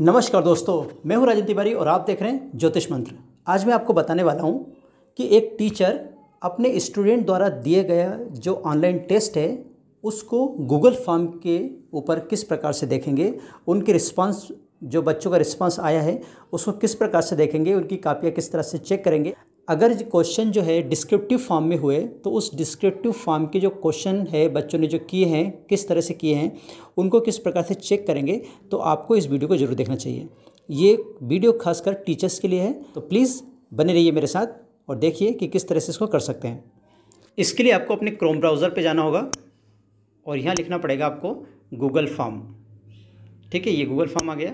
नमस्कार दोस्तों मैं हूं राजन तिवारी और आप देख रहे हैं ज्योतिष मंत्र आज मैं आपको बताने वाला हूं कि एक टीचर अपने स्टूडेंट द्वारा दिए गया जो ऑनलाइन टेस्ट है उसको गूगल फॉर्म के ऊपर किस प्रकार से देखेंगे उनके रिस्पांस जो बच्चों का रिस्पांस आया है उसको किस प्रकार से देखेंगे उनकी कापियाँ किस तरह से चेक करेंगे अगर क्वेश्चन जो है डिस्क्रिप्टिव फॉर्म में हुए तो उस डिस्क्रिप्टिव फॉर्म के जो क्वेश्चन है बच्चों ने जो किए हैं किस तरह से किए हैं उनको किस प्रकार से चेक करेंगे तो आपको इस वीडियो को जरूर देखना चाहिए ये वीडियो खासकर टीचर्स के लिए है तो प्लीज़ बने रहिए मेरे साथ और देखिए कि किस तरह से इसको कर सकते हैं इसके लिए आपको अपने क्रोम ब्राउज़र पर जाना होगा और यहाँ लिखना पड़ेगा आपको गूगल फॉर्म ठीक है ये गूगल फॉर्म आ गया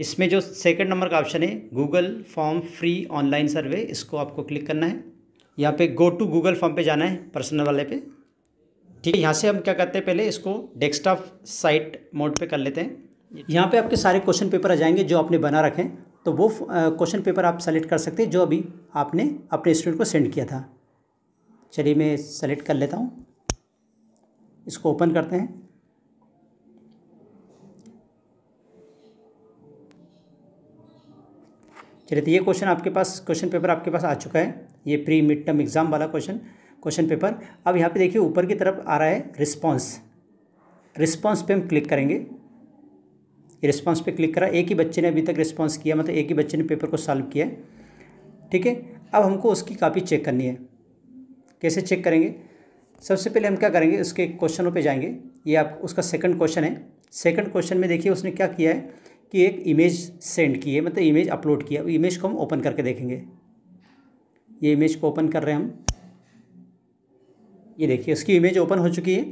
इसमें जो सेकंड नंबर का ऑप्शन है Google form free online survey इसको आपको क्लिक करना है यहाँ पे गो टू गूगल फॉर्म पे जाना है पर्सनल वाले पे ठीक है यहाँ से हम क्या करते हैं पहले इसको डेस्कटॉप साइट मोड पे कर लेते हैं यहाँ पे आपके सारे क्वेश्चन पेपर आ जाएंगे जो आपने बना रखे हैं तो वो क्वेश्चन पेपर आप सेलेक्ट कर सकते हैं जो अभी आपने अपने स्टूडेंट को सेंड किया था चलिए मैं सेलेक्ट कर लेता हूँ इसको ओपन करते हैं चलिए तो ये क्वेश्चन आपके पास क्वेश्चन पेपर आपके पास आ चुका है ये प्री मिड टर्म एग्जाम वाला क्वेश्चन क्वेश्चन पेपर अब यहाँ पे देखिए ऊपर की तरफ आ रहा है रिस्पांस रिस्पांस पे हम क्लिक करेंगे रिस्पांस पे क्लिक करा एक ही बच्चे ने अभी तक रिस्पांस किया मतलब एक ही बच्चे ने पेपर को सॉल्व किया है ठीक है अब हमको उसकी कापी चेक करनी है कैसे चेक करेंगे सबसे पहले हम क्या करेंगे उसके क्वेश्चनों पर जाएंगे ये आप उसका सेकेंड क्वेश्चन है सेकंड क्वेश्चन में देखिए उसने क्या किया है कि एक इमेज सेंड की है मतलब इमेज अपलोड किया इमेज को हम ओपन करके देखेंगे ये इमेज को ओपन कर रहे हैं हम ये देखिए उसकी इमेज ओपन हो चुकी है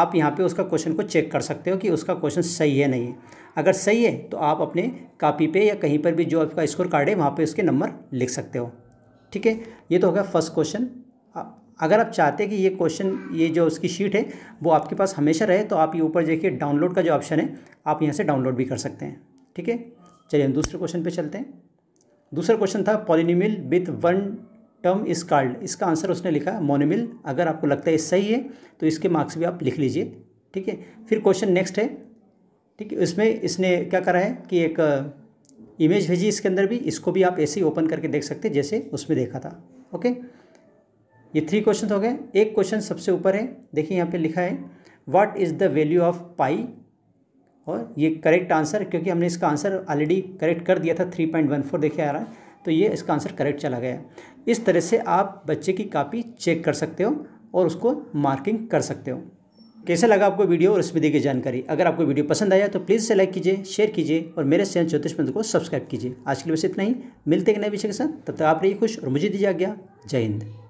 आप यहाँ पे उसका क्वेश्चन को चेक कर सकते हो कि उसका क्वेश्चन सही है नहीं है अगर सही है तो आप अपने कापी पे या कहीं पर भी जो आपका स्कोर कार्ड है वहाँ पे उसके नंबर लिख सकते हो ठीक है ये तो हो गया फर्स्ट क्वेश्चन अगर आप चाहते हैं कि ये क्वेश्चन ये जो उसकी शीट है वो आपके पास हमेशा रहे तो आप ये ऊपर देखिए डाउनलोड का जो ऑप्शन है आप यहाँ से डाउनलोड भी कर सकते हैं ठीक है चलिए हम दूसरे क्वेश्चन पे चलते हैं दूसरा क्वेश्चन था polynomial with one term is called इसका आंसर उसने लिखा मोनिमिल अगर आपको लगता है सही है तो इसके मार्क्स भी आप लिख लीजिए ठीक है फिर क्वेश्चन नेक्स्ट है ठीक है इसमें इसने क्या करा है कि एक इमेज uh, भेजी इसके अंदर भी इसको भी आप ऐसे ही ओपन करके देख सकते जैसे उसमें देखा था ओके ये थ्री क्वेश्चन हो गए एक क्वेश्चन सबसे ऊपर है देखिए यहाँ पे लिखा है what is the value of pi और ये करेक्ट आंसर क्योंकि हमने इसका आंसर ऑलरेडी करेक्ट कर दिया था थ्री पॉइंट वन फोर देखे आ रहा है तो ये इसका आंसर करेक्ट चला गया इस तरह से आप बच्चे की कापी चेक कर सकते हो और उसको मार्किंग कर सकते हो कैसे लगा आपको वीडियो और इसमें दी गई जानकारी अगर आपको वीडियो पसंद आया तो प्लीज़ से लाइक कीजिए शेयर कीजिए और मेरे चैनल ज्योतिष मंत्र को सब्सक्राइब कीजिए आज के लिए बस इतना ही मिलते हैं नए विषय के साथ तब तक आप रहिए खुश और मुझे दीजिए आज्ञा जय हिंद